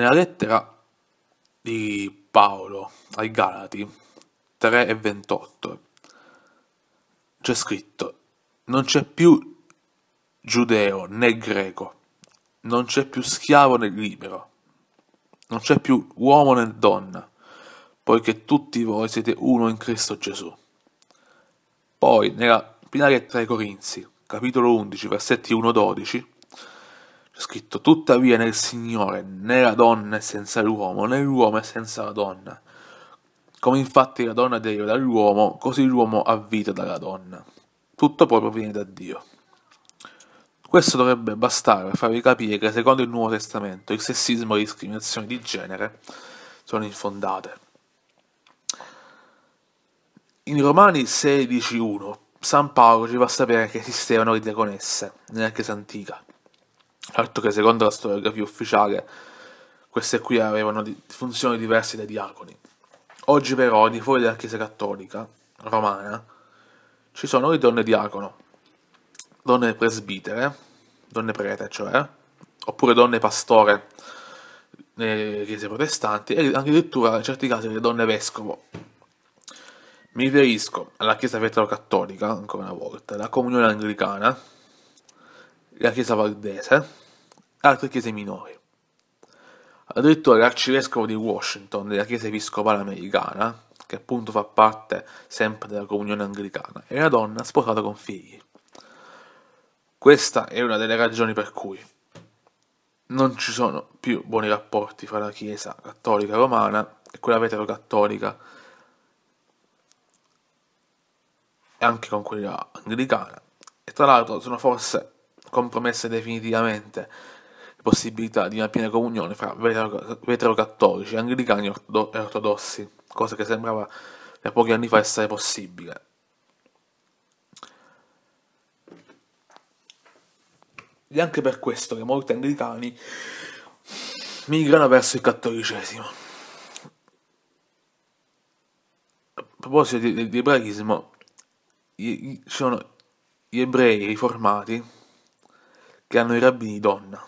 Nella lettera di Paolo ai Galati 3 e 28 c'è scritto non c'è più giudeo né greco, non c'è più schiavo né libero, non c'è più uomo né donna, poiché tutti voi siete uno in Cristo Gesù. Poi nella prima lettera ai Corinzi, capitolo 11, versetti 1-12, scritto, tuttavia nel Signore né la donna è senza l'uomo, né l'uomo è senza la donna. Come infatti la donna deriva dall'uomo, così l'uomo ha vita dalla donna. Tutto poi proviene da Dio. Questo dovrebbe bastare per farvi capire che secondo il Nuovo Testamento il sessismo e le discriminazioni di genere sono infondate. In Romani 16.1 San Paolo ci fa sapere che esistevano le diaconesse nella Chiesa antica. Certo che secondo la storiografia ufficiale queste qui avevano funzioni diverse dai diaconi. Oggi però, di fuori della Chiesa Cattolica romana, ci sono le donne diacono, donne presbitere, donne prete, cioè, oppure donne pastore nelle chiese protestanti e addirittura in certi casi le donne vescovo. Mi riferisco alla Chiesa Vetrano-Cattolica, ancora una volta, la Comunione Anglicana, la chiesa valdese, altre chiese minori. Addirittura l'arcivescovo di Washington della chiesa episcopale americana, che appunto fa parte sempre della comunione anglicana, è una donna sposata con figli. Questa è una delle ragioni per cui non ci sono più buoni rapporti fra la Chiesa cattolica romana e quella vetero-cattolica, e anche con quella anglicana. E tra l'altro sono forse compromesse definitivamente le possibilità di una piena comunione fra vetero-cattolici, anglicani e ortodossi, cosa che sembrava da pochi anni fa essere possibile. Ed è anche per questo che molti anglicani migrano verso il cattolicesimo. A proposito di, di, di ebraismo, ci sono gli ebrei riformati che hanno i rabbini donna.